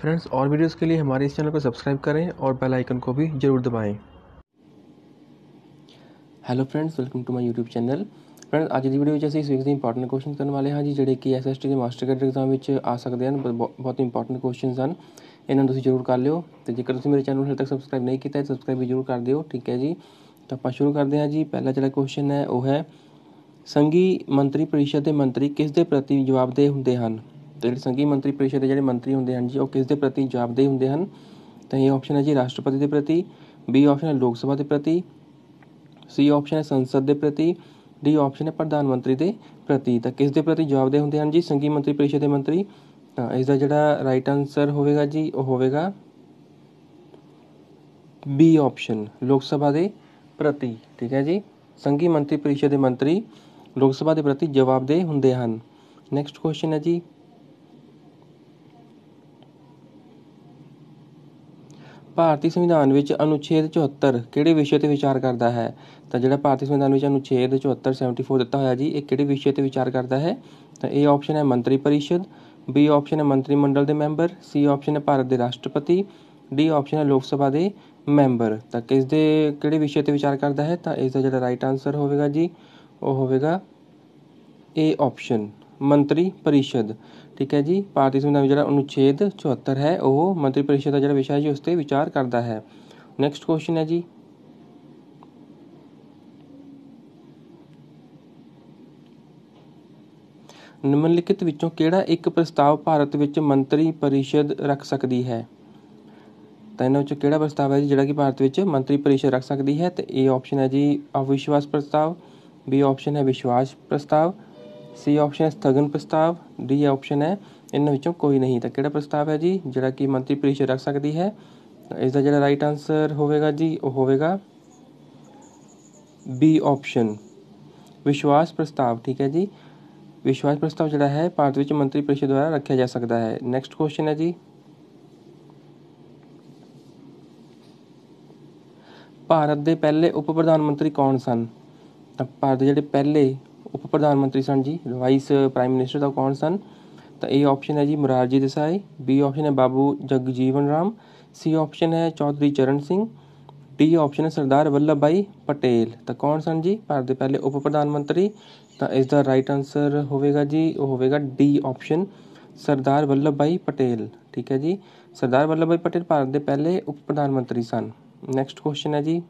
friends और videos के लिए हमारे इस चैनल को सब्सक्राइब करें और बेल आइकन को भी ज़रूर दबाएं hello friends welcome to my YouTube channel friend ਅੱਜ ਦੀ ਵੀਡੀਓ ਵਿੱਚ ਅਸੀਂ ਇਸ ਵੀਕ ਦੇ ਇੰਪੋਰਟੈਂਟ ਕੁਐਸਚਨ ਕਰਨ ਵਾਲੇ ਹਾਂ ਜੀ ਜਿਹੜੇ ਕਿ ਐਸਐਸਟੀ ਦੇ ਮਾਸਟਰ ਕੈਡਰ ਐਗਜ਼ਾਮ ਵਿੱਚ ਆ ਸਕਦੇ ਹਨ ਬਹੁਤ ਇੰਪੋਰਟੈਂਟ ਕੁਐਸਚਨਸ ਹਨ ਇਹਨਾਂ ਨੂੰ ਤੁਸੀਂ ਜ਼ਰੂਰ ਕਰ ਲਿਓ ਤੇ ਜੇਕਰ ਤੁਸੀਂ ਮੇਰੇ ਚੈਨਲ ਨੂੰ ਹਜੇ ਤੱਕ ਸਬਸਕ੍ਰਾਈਬ ਨਹੀਂ ਕੀਤਾ ਹੈ ਸਬਸਕ੍ਰਾਈਬ ਵੀ ਜ਼ਰੂਰ ਕਰ ਦਿਓ ਠੀਕ ਹੈ ਜੀ ਤਾਂ ਆਪਾਂ ਸ਼ੁਰੂ ਕਰਦੇ ਹਾਂ ਜੀ ਪਹਿਲਾ ਜਿਹੜਾ ਕੁਐਸਚਨ ਹੈ ਉਹ ਹੈ ਸੰਗੀ ਮੰਤਰੀ ਪਰਿਸ਼ਦ ਦੇ ਮੰਤਰੀ ਕਿਸ ਦੇ ਪ੍ਰਤੀ ਜਵਾਬਦੇਹ ਹੁੰਦੇ ਹਨ ਤੇ ਸੰਗੀ ਮੰਤਰੀ ਪ੍ਰੀਸ਼ਦ ਦੇ ਜਿਹੜੇ ਮੰਤਰੀ ਹੁੰਦੇ ਹਨ ਜੀ ਉਹ ਕਿਸ ਦੇ ਪ੍ਰਤੀ ਜਵਾਬਦੇਹ ਹੁੰਦੇ ਹਨ ਤਾਂ ਇਹ ਆਪਸ਼ਨ ਹੈ ਜੀ ਰਾਸ਼ਟਰਪਤੀ ਦੇ ਪ੍ਰਤੀ ਬੀ ਆਪਸ਼ਨ ਹੈ ਲੋਕ ਸਭਾ ਦੇ ਪ੍ਰਤੀ ਸੀ ਆਪਸ਼ਨ ਹੈ ਸੰਸਦ ਦੇ ਪ੍ਰਤੀ ਡੀ ਆਪਸ਼ਨ ਹੈ ਪ੍ਰਧਾਨ ਮੰਤਰੀ ਦੇ ਪ੍ਰਤੀ ਤਾਂ ਕਿਸ ਦੇ ਪ੍ਰਤੀ ਜਵਾਬਦੇਹ ਹੁੰਦੇ ਹਨ ਜੀ ਸੰਗੀ ਮੰਤਰੀ ਪ੍ਰੀਸ਼ਦ ਦੇ ਮੰਤਰੀ ਤਾਂ ਇਸ ਦਾ ਜਿਹੜਾ ਰਾਈਟ ਆਨਸਰ ਹੋਵੇਗਾ ਜੀ ਉਹ ਹੋਵੇਗਾ ਬੀ ਆਪਸ਼ਨ ਲੋਕ ਸਭਾ ਦੇ ਪ੍ਰਤੀ ਠੀਕ ਹੈ ਜੀ ਸੰਗੀ ਮੰਤਰੀ ਪ੍ਰੀਸ਼ਦ ਦੇ ਮੰਤਰੀ ਲੋਕ ਸਭਾ ਦੇ ਪ੍ਰਤੀ ਜਵਾਬਦੇਹ ਹੁੰਦੇ ਹਨ ਨੈਕਸਟ ਕੁਐਸਚਨ ਹੈ ਜੀ ਭਾਰਤੀ ਸੰਵਿਧਾਨ ਵਿੱਚ ਅਨੁਛੇਦ 74 ਕਿਹੜੇ ਵਿਸ਼ੇ 'ਤੇ ਵਿਚਾਰ ਕਰਦਾ ਹੈ ਤਾਂ ਜਿਹੜਾ ਭਾਰਤੀ ਸੰਵਿਧਾਨ ਵਿੱਚ ਅਨੁਛੇਦ 74 74 ਦਿੱਤਾ ਹੋਇਆ ਜੀ ਇਹ ਕਿਹੜੇ ਵਿਸ਼ੇ 'ਤੇ ਵਿਚਾਰ ਕਰਦਾ ਹੈ ਤਾਂ ਏ ਆਪਸ਼ਨ ਹੈ ਮੰਤਰੀ ਪਰਿਸ਼ਦ ਬੀ ਆਪਸ਼ਨ ਹੈ ਮੰਤਰੀ ਮੰਡਲ ਦੇ ਮੈਂਬਰ ਸੀ ਆਪਸ਼ਨ ਹੈ ਭਾਰਤ ਦੇ ਰਾਸ਼ਟਰਪਤੀ ਡੀ ਆਪਸ਼ਨ ਹੈ ਲੋਕ ਸਭਾ ਦੇ ਮੈਂਬਰ ਤਾਂ ਕਿਸ ਦੇ ਕਿਹੜੇ ਵਿਸ਼ੇ 'ਤੇ ਵਿਚਾਰ ਕਰਦਾ ਹੈ ਤਾਂ ਇਸ ਦਾ ਜਿਹੜਾ ਰਾਈਟ ਆਨਸਰ ਹੋਵੇਗਾ ਜੀ ਉਹ ਹੋਵੇਗਾ ਏ ਆਪਸ਼ਨ ਮੰਤਰੀ ਪਰਿਸ਼ਦ ਠੀਕ ਹੈ ਜੀ ਭਾਰਤੀ ਸੰਵਿਧਾਨ ਜਿਹੜਾ ਅਨੁਛੇਦ 74 ਹੈ ਉਹ ਮੰਤਰੀ ਪਰਿਸ਼ਦ ਦਾ ਜਿਹੜਾ ਵਿਸ਼ਾ ਹੈ ਜੀ ਉਸ ਤੇ ਵਿਚਾਰ ਕਰਦਾ ਹੈ ਨੈਕਸਟ ਕੁਐਸਚਨ ਹੈ ਜੀ ਨਿਮਨਲਿਖਿਤ ਵਿੱਚੋਂ ਕਿਹੜਾ ਇੱਕ ਪ੍ਰਸਤਾਵ ਭਾਰਤ ਵਿੱਚ ਮੰਤਰੀ ਪਰਿਸ਼ਦ ਰੱਖ ਸਕਦੀ ਹੈ ਤਾਂ ਇਹਨਾਂ ਵਿੱਚੋਂ ਕਿਹੜਾ ਪ੍ਰਸਤਾਵ ਹੈ ਜੀ ਜਿਹੜਾ ਕਿ ਭਾਰਤ ਵਿੱਚ ਮੰਤਰੀ ਪਰਿਸ਼ਦ ਰੱਖ ਸਕਦੀ ਹੈ ਤੇ ਇਹ ਆਪਸ਼ਨ ਹੈ ਜੀ ਅਵਿਸ਼ਵਾਸ ਪ੍ਰਸਤਾਵ ਬੀ ਆਪਸ਼ਨ ਹੈ ਵਿਸ਼ਵਾਸ ਪ੍ਰਸਤਾਵ ਸੀ ਆਪਸ਼ਨ ਹੈ ਸਥਗਨ ਪ੍ਰਸਤਾਵ ਡੀ ਆਪਸ਼ਨ ਹੈ ਇਹਨਾਂ ਵਿੱਚੋਂ ਕੋਈ ਨਹੀਂ ਤਾਂ ਕਿਹੜਾ ਪ੍ਰਸਤਾਵ ਹੈ ਜੀ ਜਿਹੜਾ ਕਿ ਮੰਤਰੀ ਪਰਿਸ਼ਦ ਰੱਖ ਸਕਦੀ ਹੈ ਇਸ ਦਾ ਜਿਹੜਾ ਰਾਈਟ ਆਨਸਰ ਹੋਵੇਗਾ ਜੀ ਉਹ ਹੋਵੇਗਾ ਬੀ ਆਪਸ਼ਨ ਵਿਸ਼ਵਾਸ ਪ੍ਰਸਤਾਵ ਠੀਕ ਹੈ ਜੀ ਵਿਸ਼ਵਾਸ ਪ੍ਰਸਤਾਵ ਜਿਹੜਾ ਹੈ ਭਾਰਤ ਵਿੱਚ ਮੰਤਰੀ ਪ੍ਰੀਸ਼ਦ ਦੁਆਰਾ ਰੱਖਿਆ ਜਾ ਸਕਦਾ ਹੈ ਨੈਕਸਟ ਕੁਐਸਚਨ ਹੈ ਜੀ ਭਾਰਤ ਦੇ ਪਹਿਲੇ ਉਪ ਪ੍ਰਧਾਨ ਮੰਤਰੀ ਕੌਣ ਸਨ ਤਾਂ ਭਾਰਤ ਦੇ ਜਿਹੜੇ ਪਹਿਲੇ ਉਪ ਪ੍ਰਧਾਨ ਮੰਤਰੀ ਸਨ ਜੀ ਵਾਈਸ ਪ੍ਰਾਈਮ ਮਿਨਿਸਟਰ ਦਾ ਕੌਣ ਸਨ ਤਾਂ ਇਹ ਆਪਸ਼ਨ ਹੈ ਜੀ ਮੁਰਾਰਜੀ ਦੇਸਾਈ ਬੀ ਆਪਸ਼ਨ ਹੈ ਬਾਬੂ ਜਗਜੀਵਨ ਰਾਮ ਸੀ ਆਪਸ਼ਨ ਹੈ ਚੌਧਰੀ ਚਰਨ ਸਿੰਘ ਡੀ ਆਪਸ਼ਨ ਹੈ ਸਰਦਾਰ ਵੱਲਭ ਭਾਈ ਪਟੇਲ ਤਾਂ ਕੌਣ ਸਨ ਜੀ ਭਾਰਤ ਦੇ ਪਹਿਲੇ ਉਪ ਪ੍ਰਧਾਨ ਮੰਤਰੀ ਤਾਂ ਇਸ ਦਾ ਰਾਈਟ ਆਨਸਰ ਹੋਵੇਗਾ ਜੀ ਉਹ ਹੋਵੇਗਾ ਡੀ ਆਪਸ਼ਨ ਸਰਦਾਰ ਵੱਲਭ ਭਾਈ ਪਟੇਲ ਠੀਕ ਹੈ ਜੀ ਸਰਦਾਰ ਵੱਲਭ ਭਾਈ ਪਟੇਲ ਭਾਰਤ ਦੇ ਪਹਿਲੇ ਉਪ ਪ੍ਰਧਾਨ ਮੰਤਰੀ ਸਨ ਨੈਕਸਟ ਕੁਐਸਚਨ ਹੈ ਜੀ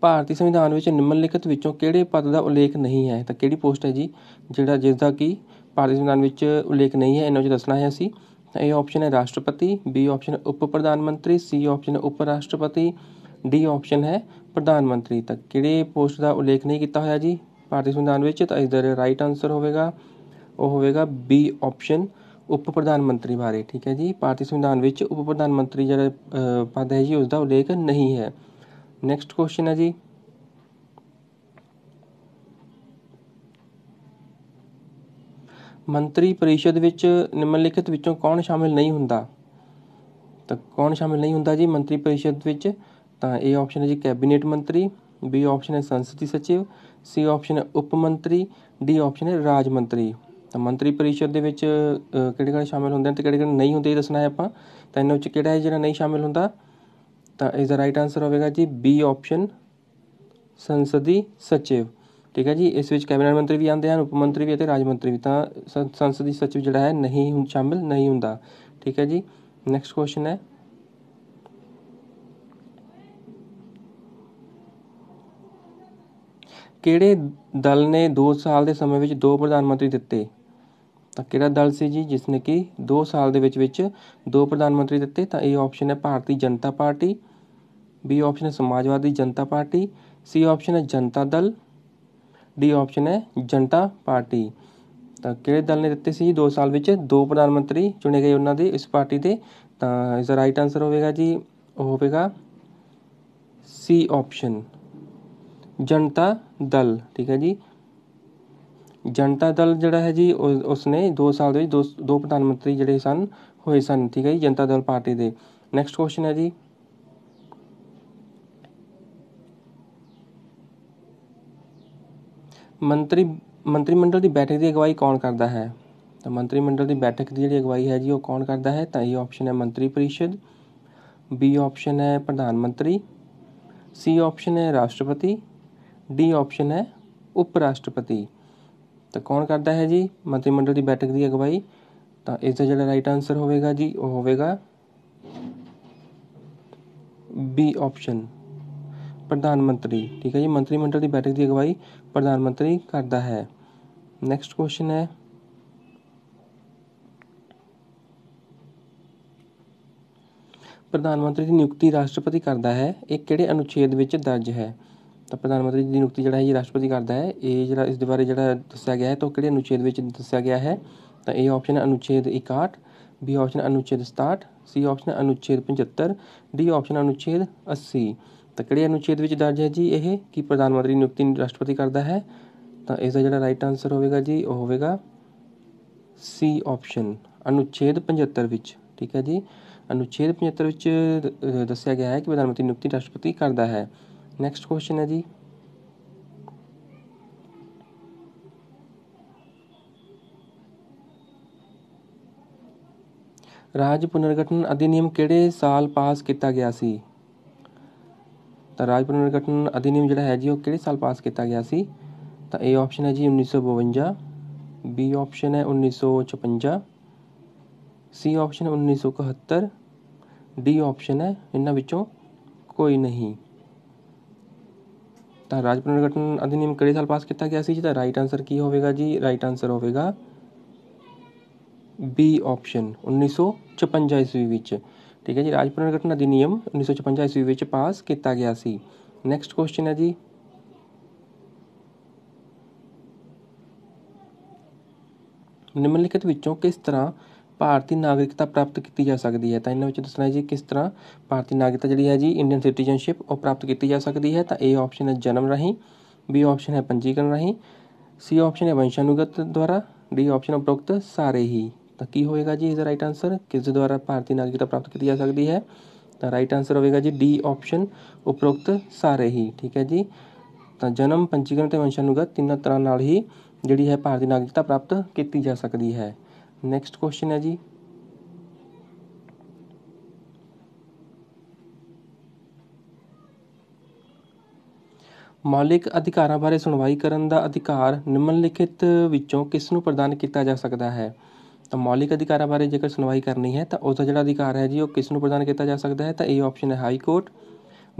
ਭਾਰਤੀ ਸੰਵਿਧਾਨ ਵਿੱਚ ਨਿਮਨਲਿਖਤ ਵਿੱਚੋਂ ਕਿਹੜੇ ਪਦ ਦਾ ਉਲੇਖ ਨਹੀਂ ਹੈ ਤਾਂ ਕਿਹੜੀ ਪੋਸਟ ਹੈ ਜੀ ਜਿਹੜਾ ਜਿਸ ਦਾ ਕਿ ਭਾਰਤੀ ਸੰਵਿਧਾਨ ਵਿੱਚ ਉਲੇਖ ਨਹੀਂ ਹੈ ਇਹਨਾਂ ਵਿੱਚ ਦੱਸਣਾ ਹੈ ਅਸੀਂ ਤਾਂ ਇਹ ਆਪਸ਼ਨ ਹੈ ਰਾਸ਼ਟਰਪਤੀ ਬੀ ਆਪਸ਼ਨ ਉਪ ਪ੍ਰਧਾਨ ਮੰਤਰੀ ਸੀ ਆਪਸ਼ਨ ਉਪ ਰਾਸ਼ਟਰਪਤੀ ਡੀ ਆਪਸ਼ਨ ਹੈ ਪ੍ਰਧਾਨ ਮੰਤਰੀ ਤਾਂ ਕਿਹੜੇ ਪੋਸਟ ਦਾ ਉਲੇਖ ਨਹੀਂ ਕੀਤਾ ਹੋਇਆ ਜੀ ਭਾਰਤੀ ਸੰਵਿਧਾਨ ਵਿੱਚ ਤਾਂ ਇਸ ਦਾ ਰਾਈਟ ਆਨਸਰ ਹੋਵੇਗਾ ਉਹ ਹੋਵੇਗਾ ਬੀ ਆਪਸ਼ਨ ਉਪ ਪ੍ਰਧਾਨ ਮੰਤਰੀ ਬਾਰੇ ਠੀਕ ਹੈ ਜੀ ਭਾਰਤੀ ਸੰਵਿਧਾਨ ਵਿੱਚ ਉਪ ਪ੍ਰਧਾਨ ਮੰਤਰੀ ਜਿਹੜਾ ਪਦ ਹੈ ਜੀ ਉਸ ਦਾ ਉਲੇਖ ਨਹੀਂ ਹੈ ਨੈਕਸਟ ਕੁਐਸਚਨ ਹੈ ਜੀ ਮੰਤਰੀ ਪਰਿਸ਼ਦ ਵਿੱਚ ਨਿਮਨਲਿਖਿਤ ਵਿੱਚੋਂ ਕੌਣ ਸ਼ਾਮਿਲ ਨਹੀਂ ਹੁੰਦਾ ਤਾਂ ਕੌਣ ਸ਼ਾਮਿਲ ਨਹੀਂ ਹੁੰਦਾ ਜੀ ਮੰਤਰੀ ਪਰਿਸ਼ਦ ਵਿੱਚ ਤਾਂ ਇਹ ਆਪਸ਼ਨ ਹੈ ਜੀ ਕੈਬਨਿਟ ਮੰਤਰੀ ਬੀ ਆਪਸ਼ਨ ਹੈ ਸੰਸਦੀ ਸਚਿਵ ਸੀ ਆਪਸ਼ਨ ਹੈ ਉਪ ਮੰਤਰੀ ਡੀ ਆਪਸ਼ਨ ਹੈ ਰਾਜ ਮੰਤਰੀ ਤਾਂ ਮੰਤਰੀ ਪਰਿਸ਼ਦ ਦੇ ਵਿੱਚ ਕਿਹੜੇ ਕਿਹੜੇ ਸ਼ਾਮਿਲ ਹੁੰਦੇ ਨੇ ਤੇ ਕਿਹੜੇ ਕਿਹੜੇ ਨਹੀਂ ਹੁੰਦੇ ਇਹ ਦੱਸਣਾ ਹੈ ਆਪਾਂ ਤਾਂ ਇਹਨਾਂ ਵਿੱਚ ਕਿਹੜਾ ਹੈ ਜਿਹੜਾ ਨਹੀਂ ਸ਼ਾਮਿਲ ਹੁੰਦਾ ਤਾਂ ਇਸ ਦਾ ਰਾਈਟ ਆਨਸਰ ਹੋਵੇਗਾ ਜੀ ਬੀ ਆਪਸ਼ਨ ਸੰਸਦੀ ਸਚਿਵ ਠੀਕ ਹੈ ਜੀ ਇਸ ਵਿੱਚ ਕੈਬਨਿਟ ਮੰਤਰੀ ਵੀ ਆਉਂਦੇ ਹਨ ਉਪ ਮੰਤਰੀ ਵੀ ਅਤੇ ਰਾਜ ਮੰਤਰੀ ਵੀ ਤਾਂ ਸੰਸਦੀ ਸਚਿਵ ਜਿਹੜਾ ਹੈ ਨਹੀਂ ਹੁਣ ਸ਼ਾਮਿਲ ਨਹੀਂ ਹੁੰਦਾ ਠੀਕ ਹੈ ਜੀ ਨੈਕਸਟ ਕੁਐਸਚਨ ਹੈ ਕਿਹੜੇ ਦਲ ਨੇ 2 ਸਾਲ ਦੇ ਸਮੇਂ ਵਿੱਚ ਦੋ ਪ੍ਰਧਾਨ ਮੰਤਰੀ ਦਿੱਤੇ ਤਾਂ ਕਿਹੜਾ ਦਲ ਸੀ ਜੀ ਜਿਸ ਨੇ ਕਿ 2 ਸਾਲ ਦੇ ਵਿੱਚ ਵਿੱਚ ਦੋ ਪ੍ਰਧਾਨ ਮੰਤਰੀ ਦਿੱਤੇ ਤਾਂ ਇਹ ਆਪਸ਼ਨ ਹੈ Bharatiya Janata Party B option ਹੈ ਸਮਾਜਵਾਦੀ ਜਨਤਾ ਪਾਰਟੀ ਸੀ ਆਪਸ਼ਨ ਹੈ ਜਨਤਾ ਦਲ ਡੀ ਆਪਸ਼ਨ ਹੈ ਜਨਤਾ ਪਾਰਟੀ ਤਾਂ ਕਿਹੜੇ ਦਲ ਨੇ ਦਿੱਤੇ ਸੀ 2 ਸਾਲ ਵਿੱਚ ਦੋ ਪ੍ਰਧਾਨ ਮੰਤਰੀ ਚੁਣੇ ਗਏ ਉਹਨਾਂ ਦੇ ਇਸ ਪਾਰਟੀ ਦੇ ਤਾਂ ਇਸ ਦਾ ਰਾਈਟ ਆਨਸਰ ਹੋਵੇਗਾ ਜੀ ਉਹ ਹੋਵੇਗਾ ਸੀ ਆਪਸ਼ਨ ਜਨਤਾ ਦਲ ਠੀਕ ਹੈ ਜੀ ਜਨਤਾ ਦਲ ਜਿਹੜਾ ਹੈ ਜੀ ਉਸ ਨੇ 2 ਸਾਲ ਦੇ ਵਿੱਚ ਦੋ ਪ੍ਰਧਾਨ ਮੰਤਰੀ ਜਿਹੜੇ ਸਨ ਹੋਏ ਸਨ ਠੀਕ ਹੈ ਜੀ ਜਨਤਾ ਦਲ ਪਾਰਟੀ ਦੇ ਨੈਕਸਟ ਕੁਐਸਚਨ ਹੈ ਜੀ ਮੰਤਰੀ ਮੰਤਰੀ ਮੰਡਲ ਦੀ ਬੈਠਕ ਦੀ ਅਗਵਾਈ ਕੌਣ ਕਰਦਾ ਹੈ ਤਾਂ ਮੰਤਰੀ ਮੰਡਲ ਦੀ ਬੈਠਕ ਦੀ ਜਿਹੜੀ ਅਗਵਾਈ ਹੈ ਜੀ ਉਹ ਕੌਣ ਕਰਦਾ ਹੈ ਤਾਂ ਇਹ ਆਪਸ਼ਨ ਹੈ ਮੰਤਰੀ ਪਰਿਸ਼ਦ ਬੀ ਆਪਸ਼ਨ ਹੈ ਪ੍ਰਧਾਨ ਮੰਤਰੀ ਸੀ ਆਪਸ਼ਨ ਹੈ ਰਾਸ਼ਟਰਪਤੀ ਡੀ ਆਪਸ਼ਨ ਹੈ ਉਪ ਰਾਸ਼ਟਰਪਤੀ ਤਾਂ ਕੌਣ ਕਰਦਾ ਹੈ ਜੀ ਮੰਤਰੀ ਮੰਡਲ ਦੀ ਬੈਠਕ ਦੀ ਅਗਵਾਈ ਤਾਂ ਇਸ ਦਾ ਜਿਹੜਾ ਰਾਈਟ ਆਨਸਰ ਹੋਵੇਗਾ ਜੀ ਉਹ ਹੋਵੇਗਾ ਬੀ ਆਪਸ਼ਨ ਪ੍ਰਧਾਨ ਮੰਤਰੀ ਠੀਕ ਹੈ ਜੀ ਮੰਤਰੀ ਮੰਡਲ ਦੀ ਬੈਠਕ ਦੀ ਅਗਵਾਈ ਪ੍ਰਧਾਨ ਮੰਤਰੀ ਕਰਦਾ ਹੈ ਨੈਕਸਟ ਕੁਐਸਚਨ ਹੈ ਪ੍ਰਧਾਨ ਮੰਤਰੀ ਦੀ ਨਿਯੁਕਤੀ ਰਾਸ਼ਟਰਪਤੀ ਕਰਦਾ ਹੈ ਇਹ ਕਿਹੜੇ ਅਨੁਛੇਦ ਵਿੱਚ ਦਰਜ ਹੈ ਤਾਂ ਪ੍ਰਧਾਨ ਮੰਤਰੀ ਦੀ ਨਿਯੁਕਤੀ ਜਿਹੜਾ ਹੈ ਇਹ ਰਾਸ਼ਟਰਪਤੀ ਕਰਦਾ ਹੈ ਇਹ ਜਿਹੜਾ ਇਸ ਦੇ ਬਾਰੇ ਜਿਹੜਾ ਦੱਸਿਆ ਗਿਆ ਹੈ ਤਾਂ ਕਿਹੜੇ ਅਨੁਛੇਦ ਵਿੱਚ ਦੱਸਿਆ ਗਿਆ ਹੈ ਤਾਂ ਇਹ ਆਪਸ਼ਨ ਹੈ ਅਨੁਛੇਦ 61 ਬੀ ਆਪਸ਼ਨ ਅਨੁਛੇਦ 67 ਸੀ ਆਪਸ਼ਨ ਅਨੁਛੇਦ 75 ਡੀ ਆਪਸ਼ਨ ਅਨੁਛੇਦ 80 ਤਾਂ ਕਿਹੜੇ ਅਨੁਛੇਦ ਵਿੱਚ ਦਰਜ ਹੈ ਜੀ ਇਹ ਕਿ ਪ੍ਰਧਾਨ ਮੰਤਰੀ ਨਿਯੁਕਤੀ ਰਾਸ਼ਟਰਪਤੀ ਕਰਦਾ ਹੈ ਤਾਂ ਇਸ ਦਾ ਜਿਹੜਾ ਰਾਈਟ ਆਨਸਰ ਹੋਵੇਗਾ ਜੀ ਉਹ ਹੋਵੇਗਾ ਸੀ ਆਪਸ਼ਨ ਅਨੁਛੇਦ 75 ਵਿੱਚ ਠੀਕ ਹੈ ਜੀ ਅਨੁਛੇਦ 75 ਵਿੱਚ ਦੱਸਿਆ ਗਿਆ ਹੈ ਕਿ ਪ੍ਰਧਾਨ ਮੰਤਰੀ ਨਿਯੁਕਤੀ ਰਾਸ਼ਟਰਪਤੀ ਕਰਦਾ ਹੈ ਨੈਕਸਟ ਕੁਐਸਚਨ ਹੈ ਜੀ ਰਾਜ ਪੁਨਰਗਠਨ ਅਧਿਨਿਯਮ ਕਿਹੜੇ ਸਾਲ ਪਾਸ ਕੀਤਾ ਗਿਆ ਸੀ ਤਾਂ ਰਾਜ ਪੁਨਰਗਠਨ ਅਧਿਨਿਯਮ ਜਿਹੜਾ ਹੈ ਜੀ ਉਹ ਕਿਹੜੇ ਸਾਲ ਪਾਸ ਕੀਤਾ ਗਿਆ ਸੀ ਤਾਂ A ਆਪਸ਼ਨ ਹੈ ਜੀ 1952 B ਆਪਸ਼ਨ ਹੈ 1956 C ਆਪਸ਼ਨ ਹੈ 1971 D ਆਪਸ਼ਨ ਹੈ ਇਹਨਾਂ ਵਿੱਚੋਂ ਕੋਈ ਨਹੀਂ ਤਾਂ ਰਾਜ ਪੁਨਰਗਠਨ ਅਧਿਨਿਯਮ ਕਿਹੜੇ ਸਾਲ ਪਾਸ ਕੀਤਾ ਗਿਆ ਸੀ ਜੀ ਤਾਂ ਰਾਈਟ ਆਨਸਰ ਕੀ ਹੋਵੇਗਾ ਜੀ ਰਾਈਟ ਆਨਸਰ ਹੋਵੇਗਾ B ਆਪਸ਼ਨ 1956 ਈਸਵੀ ਵਿੱਚ ਠੀਕ ਹੈ ਜੀ ਰਾਜ ਪੁਨਰਗਠਨ ਅਧਿਨਿਯਮ 1956 ਈਸਵੀ ਵਿੱਚ ਪਾਸ ਕੀਤਾ ਗਿਆ ਸੀ ਨੈਕਸਟ ਕੁਐਸਚਨ ਹੈ ਜੀ ਨਿਮਨਲਿਖਿਤ ਵਿੱਚੋਂ ਕਿਸ ਤਰ੍ਹਾਂ ਭਾਰਤੀ ਨਾਗਰਿਕਤਾ ਪ੍ਰਾਪਤ ਕੀਤੀ ਜਾ ਸਕਦੀ ਹੈ ਤਾਂ ਇਹਨਾਂ ਵਿੱਚ ਦੱਸਣਾ ਹੈ ਜੀ ਕਿਸ ਤਰ੍ਹਾਂ ਭਾਰਤੀ ਨਾਗਰਿਕਤਾ ਜਿਹੜੀ ਹੈ ਜੀ ਇੰਡੀਅਨ ਸਿਟੀਜ਼ਨਸ਼ਿਪ ਉਹ ਪ੍ਰਾਪਤ ਕੀਤੀ ਜਾ ਸਕਦੀ ਹੈ ਤਾਂ ਏ ਆਪਸ਼ਨ ਹੈ ਜਨਮ ਰਾਹੀਂ ਬੀ ਆਪਸ਼ਨ ਹੈ ਪੰਜੀਕਰਨ ਰਾਹੀਂ ਸੀ ਆਪਸ਼ਨ ਹੈ ਵੰਸ਼ਾਨੂਗਤ ਦੁਆਰਾ ਡੀ ਆਪਸ਼ਨ ਉਪਰੋਕਤ ਸਾਰੇ ਹੀ ਤਾਂ ਕੀ ਹੋਏਗਾ ਜੀ ਇਸ ਦਾ ਰਾਈਟ ਆਨਸਰ ਕਿਸ ਦੇ ਦੁਆਰਾ ਭਾਰਤੀ ਨਾਗਰਿਕਤਾ ਪ੍ਰਾਪਤ ਕੀਤੀ ਜਾ ਸਕਦੀ ਹੈ ਤਾਂ ਰਾਈਟ ਆਨਸਰ ਹੋਵੇਗਾ ਜੀ ਡੀ ਆਪਸ਼ਨ ਉਪਰੋਕਤ ਸਾਰੇ ਹੀ ਠੀਕ ਹੈ ਜੀ ਤਾਂ ਜਨਮ ਪੰਜੀਕਰਨ ਤੇ ਅਨੁਗਤ ਤਿੰਨਾਂ ਤਰ੍ਹਾਂ ਨਾਲ ਹੀ ਜਿਹੜੀ ਹੈ ਭਾਰਤੀ ਨਾਗਰਿਕਤਾ ਪ੍ਰਾਪਤ ਕੀਤੀ ਜਾ ਸਕਦੀ ਹੈ ਨੈਕਸਟ ਕੁਐਸਚਨ ਹੈ ਜੀ ਮੌਲਿਕ ਅਧਿਕਾਰਾਂ ਬਾਰੇ ਸੁਣਵਾਈ ਕਰਨ ਦਾ ਅਧਿਕਾਰ ਨਿਮਨਲਿਖਿਤ ਵਿੱਚੋਂ ਕਿਸ ਨੂੰ ਪ੍ਰਦਾਨ ਕੀਤਾ ਜਾ ਸਕਦਾ ਹੈ ਤਾਂ ਮੌਲਿਕ ਅਧਿਕਾਰਾਂ ਬਾਰੇ ਜੇਕਰ ਸੁਣਵਾਈ ਕਰਨੀ ਹੈ ਤਾਂ ਉਸ ਦਾ ਜਿਹੜਾ ਅਧਿਕਾਰ ਹੈ ਜੀ ਉਹ ਕਿਸ ਨੂੰ ਪ੍ਰਦਾਨ ਕੀਤਾ ਜਾ ਸਕਦਾ ਹੈ ਤਾਂ ਏ ਆਪਸ਼ਨ ਹੈ ਹਾਈ ਕੋਰਟ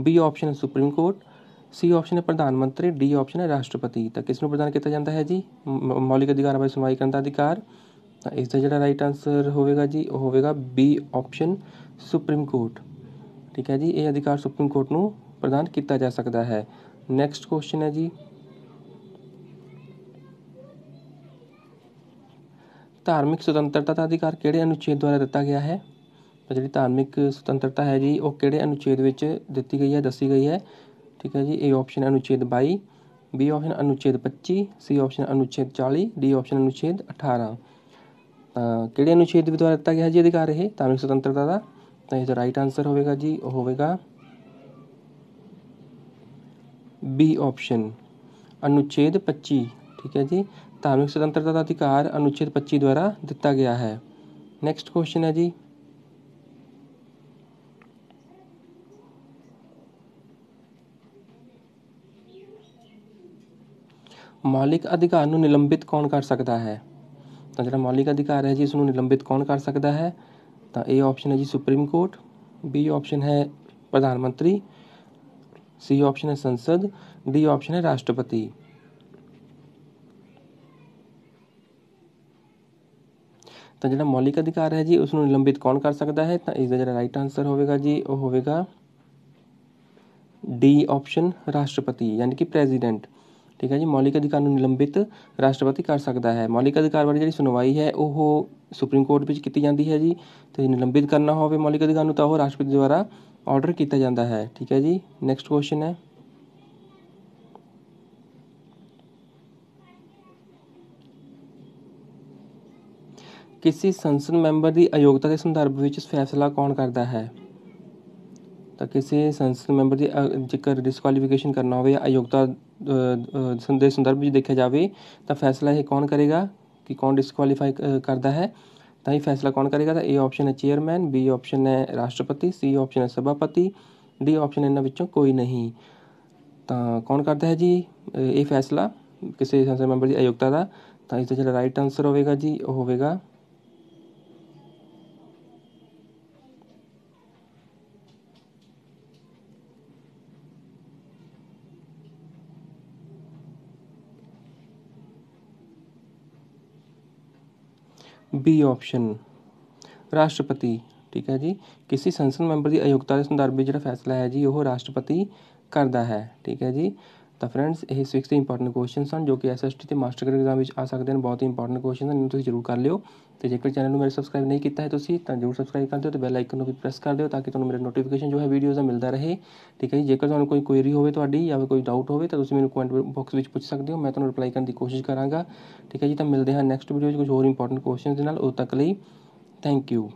ਬੀ ਆਪਸ਼ਨ ਹੈ ਸੁਪਰੀਮ ਕੋਰਟ ਸੀ ਆਪਸ਼ਨ ਹੈ ਪ੍ਰਧਾਨ ਮੰਤਰੀ ਡੀ ਆਪਸ਼ਨ ਹੈ ਰਾਸ਼ਟਰਪਤੀ ਤਾਂ ਕਿਸ ਨੂੰ ਪ੍ਰਦਾਨ ਕੀਤਾ ਜਾਂਦਾ ਹੈ ਜੀ ਮੌਲਿਕ ਅਧਿਕਾਰਾਂ ਬਾਰੇ ਸੁਣਵਾਈ ਕਰਨ ਦਾ ਅਧਿਕਾਰ ਤਾਂ ਇਸ ਦਾ ਜਿਹੜਾ ਰਾਈਟ ਆਨਸਰ ਹੋਵੇਗਾ ਜੀ ਉਹ ਹੋਵੇਗਾ ਬੀ ਆਪਸ਼ਨ ਸੁਪਰੀਮ ਕੋਰਟ ਠੀਕ ਹੈ ਜੀ ਇਹ ਅਧਿਕਾਰ ਸੁਪਰੀਮ ਕੋਰਟ ਨੂੰ ਪ੍ਰਦਾਨ ਕੀਤਾ ਜਾ ਸਕਦਾ ਹੈ ਨੈਕਸਟ ਕੁਐਸਚਨ ਹੈ ਜੀ ਧਾਰਮਿਕ ਸੁਤੰਤਰਤਾ ਦਾ ਅਧਿਕਾਰ ਕਿਹੜੇ ਅਨੁਛੇਦ ਦੁਆਰਾ ਦਿੱਤਾ ਗਿਆ ਹੈ ਤਾਂ ਜਿਹੜੀ ਧਾਰਮਿਕ ਸੁਤੰਤਰਤਾ ਹੈ ਜੀ ਉਹ ਕਿਹੜੇ ਅਨੁਛੇਦ ਵਿੱਚ ਦਿੱਤੀ ਗਈ ਹੈ ਦੱਸੀ ਗਈ ਹੈ ਠੀਕ ਹੈ ਜੀ ਏ ਆਪਸ਼ਨ ਅਨੁਛੇਦ 22 ਬੀ ਆਪਸ਼ਨ ਅਨੁਛੇਦ 25 ਸੀ ਆਪਸ਼ਨ ਅਨੁਛੇਦ 40 ਡੀ ਆਪਸ਼ਨ ਅਨੁਛੇਦ 18 ਤਾਂ ਕਿਹੜੇ ਅਨੁਛੇਦ ਦੁਆਰਾ ਦਿੱਤਾ ਗਿਆ ਹੈ ਜੀ ਅਧਿਕਾਰ ਇਹ ਧਾਰਮਿਕ ਸੁਤੰਤਰਤਾ ਦਾ ਤਾਂ ਇਹਦਾ ਰਾਈਟ ਆਨਸਰ ਹੋਵੇਗਾ ਜੀ ਉਹ ਹੋਵੇਗਾ ਬੀ ਆਪਸ਼ਨ ਅਨੁਛੇਦ 25 ਠੀਕ ਹੈ ਜੀ ਧਾਰਮਿਕ ਸੁਤੰਤਰਤਾ ਦਾ ਅਧਿਕਾਰ ਅਨੁच्छੇਦ 25 ਦੁਆਰਾ ਦਿੱਤਾ ਗਿਆ ਹੈ ਨੈਕਸਟ ਕੁਐਸਚਨ ਹੈ ਜੀ ਮੌਲਿਕ ਅਧਿਕਾਰ ਨੂੰ ਨਿਲੰਬਿਤ ਕੌਣ ਕਰ ਸਕਦਾ ਹੈ ਤਾਂ ਜਿਹੜਾ ਮੌਲਿਕ ਅਧਿਕਾਰ ਹੈ ਜੀ ਇਸ ਨੂੰ ਨਿਲੰਬਿਤ ਕੌਣ ਕਰ ਸਕਦਾ ਹੈ ਤਾਂ A ਆਪਸ਼ਨ ਹੈ ਜੀ ਸੁਪਰੀਮ ਕੋਰਟ B ਆਪਸ਼ਨ ਹੈ ਪ੍ਰਧਾਨ ਮੰਤਰੀ C ਆਪਸ਼ਨ ਹੈ ਸੰਸਦ D ਆਪਸ਼ਨ ਹੈ ਰਾਸ਼ਟਰਪਤੀ ਤਾਂ ਜਿਹੜਾ ਮੌਲਿਕ ਅਧਿਕਾਰ ਹੈ ਜੀ ਉਸ ਨੂੰ ਨਿਲੰਬਿਤ ਕੌਣ ਕਰ ਸਕਦਾ ਹੈ ਤਾਂ ਇਸ ਦਾ ਜਿਹੜਾ ਰਾਈਟ ਆਨਸਰ ਹੋਵੇਗਾ ਜੀ ਉਹ ਹੋਵੇਗਾ ਡੀ ਆਪਸ਼ਨ ਰਾਸ਼ਟਰਪਤੀ ਯਾਨੀ ਕਿ ਪ੍ਰੈਜ਼ੀਡੈਂਟ ਠੀਕ ਹੈ ਜੀ ਮੌਲਿਕ ਅਧਿਕਾਰ ਨੂੰ ਨਿਲੰਬਿਤ ਰਾਸ਼ਟਰਪਤੀ ਕਰ ਸਕਦਾ ਹੈ ਮੌਲਿਕ ਅਧਿਕਾਰ ਬਾਰੇ ਜਿਹੜੀ ਸੁਣਵਾਈ ਹੈ ਉਹ ਸੁਪਰੀਮ ਕੋਰਟ ਵਿੱਚ ਕੀਤੀ ਜਾਂਦੀ ਹੈ ਜੀ ਤੇ ਨਿਲੰਬਿਤ ਕਰਨਾ ਹੋਵੇ ਮੌਲਿਕ ਅਧਿਕਾਰ ਨੂੰ ਤਾਂ ਉਹ ਰਾਸ਼ਟਰਪਤੀ ਦੁਆਰਾ ਆਰਡਰ ਕੀਤਾ ਜਾਂਦਾ ਹੈ ਠੀਕ ਹੈ ਜੀ ਨੈਕਸਟ ਕੁਐਸਚਨ ਹੈ ਕਿਸੇ ਸੰਸਦ ਮੈਂਬਰ ਦੀ ਅਯੋਗਤਾ ਦੇ ਸੰਦਰਭ ਵਿੱਚ ਫੈਸਲਾ ਕੌਣ ਕਰਦਾ ਹੈ ਤਾਂ ਕਿਸੇ ਸੰਸਦ ਮੈਂਬਰ ਦੀ ਜੇਕਰ ਡਿਸਕੁਆਲੀਫਿਕੇਸ਼ਨ ਕਰਨਾ ਹੋਵੇ ਜਾਂ ਅਯੋਗਤਾ ਦੇ ਸੰਦਰਭ ਵਿੱਚ ਦੇਖਿਆ ਜਾਵੇ ਤਾਂ ਫੈਸਲਾ ਇਹ ਕੌਣ ਕਰੇਗਾ ਕਿ ਕੌਣ ਡਿਸਕੁਆਲੀਫਾਈ ਕਰਦਾ ਹੈ ਤਾਂ ਇਹ ਫੈਸਲਾ ਕੌਣ ਕਰੇਗਾ ਤਾਂ A ਆਪਸ਼ਨ ਹੈ ਚੇਅਰਮੈਨ ਬੀ ਆਪਸ਼ਨ ਹੈ ਰਾਸ਼ਟਰਪਤੀ ਸੀ ਆਪਸ਼ਨ ਹੈ ਸਭਾਪਤੀ ਡੀ ਆਪਸ਼ਨ ਇਹਨਾਂ ਵਿੱਚੋਂ ਕੋਈ ਨਹੀਂ ਤਾਂ ਕੌਣ ਕਰਦਾ ਹੈ ਜੀ ਇਹ ਫੈਸਲਾ ਕਿਸੇ ਸੰਸਦ ਮੈਂਬਰ ਦੀ ਅਯੋਗਤਾ ਦਾ ਤਾਂ ਇਸ ਦਾ ਜਿਹੜਾ ਰਾਈਟ ਆਨਸਰ ਹੋਵੇਗਾ ਜੀ ਉਹ ਹੋਵੇਗਾ ਬੀ ਆਪਸ਼ਨ ਰਾਸ਼ਟਰਪਤੀ ਠੀਕ ਹੈ ਜੀ ਕਿਸੇ ਸੰਸਦ ਮੈਂਬਰ ਦੀ ਅਯੋਗਤਾ ਦੇ ਸੰਦਰਭ ਵਿੱਚ ਜਿਹੜਾ ਫੈਸਲਾ ਹੈ ਜੀ ਉਹ ਰਾਸ਼ਟਰਪਤੀ ਕਰਦਾ ਹੈ ਠੀਕ ਹੈ ਜੀ ਤਾਂ ਫਰੈਂਡਸ ਇਹ 6 ਇੰਪੋਰਟੈਂਟ ਕੁਐਸਚਨਸ ਹਨ ਜੋ ਕਿ ਐਸਐਸਟੀ ਤੇ ਮਾਸਟਰ ਗ੍ਰੇਡ ਐਗਜ਼ਾਮ ਵਿੱਚ ਆ ਸਕਦੇ ਹਨ ਬਹੁਤ ਹੀ ਇੰਪੋਰਟੈਂਟ ਕੁਐਸਚਨ ਹਨ ਇਹਨੂੰ ਤੁਸੀਂ ਜ਼ਰੂਰ ਕਰ ਲਿਓ ਤੇ ਜੇਕਰ ਚੈਨਲ ਨੂੰ ਮੇਰੇ ਸਬਸਕ੍ਰਾਈਬ ਨਹੀਂ ਕੀਤਾ ਹੈ ਤੁਸੀਂ ਤਾਂ ਜ਼ਰੂਰ ਸਬਸਕ੍ਰਾਈਬ ਕਰ ਦਿਓ ਤੇ ਬੈਲ ਆਈਕਨ ਨੂੰ ਵੀ ਪ੍ਰੈਸ ਕਰ ਦਿਓ ਤਾਂ ਕਿ ਤੁਹਾਨੂੰ ਮੇਰੇ ਨੋਟੀਫਿਕੇਸ਼ਨ ਜੋ ਹੈ ਵੀਡੀਓਜ਼ ਦਾ ਮਿਲਦਾ ਰਹੇ ਠੀਕ ਹੈ ਜੇਕਰ ਤੁਹਾਨੂੰ ਕੋਈ ਕੁਐਰੀ ਹੋਵੇ ਤੁਹਾਡੀ ਜਾਂ ਕੋਈ ਡਾਊਟ ਹੋਵੇ ਤਾਂ ਤੁਸੀਂ ਮੈਨੂੰ ਕਮੈਂਟ ਬਾਕਸ ਵਿੱਚ ਪੁੱਛ ਸਕਦੇ ਹੋ ਮੈਂ ਤੁਹਾਨੂੰ ਰਿਪਲਾਈ ਕਰਨ ਦੀ ਕੋਸ਼ਿਸ਼ ਕਰਾਂਗਾ ਠੀਕ ਹੈ ਜੀ ਤਾਂ ਮਿਲਦੇ ਹਾਂ ਨੈਕਸਟ ਵੀਡੀਓ ਵਿੱਚ ਕੁਝ ਹੋਰ ਇੰਪੋਰਟੈਂਟ ਕੁਐਸਚਨਸ ਦੇ ਨਾਲ ਉਦੋਂ ਤੱਕ ਲਈ ਥੈਂਕ ਯੂ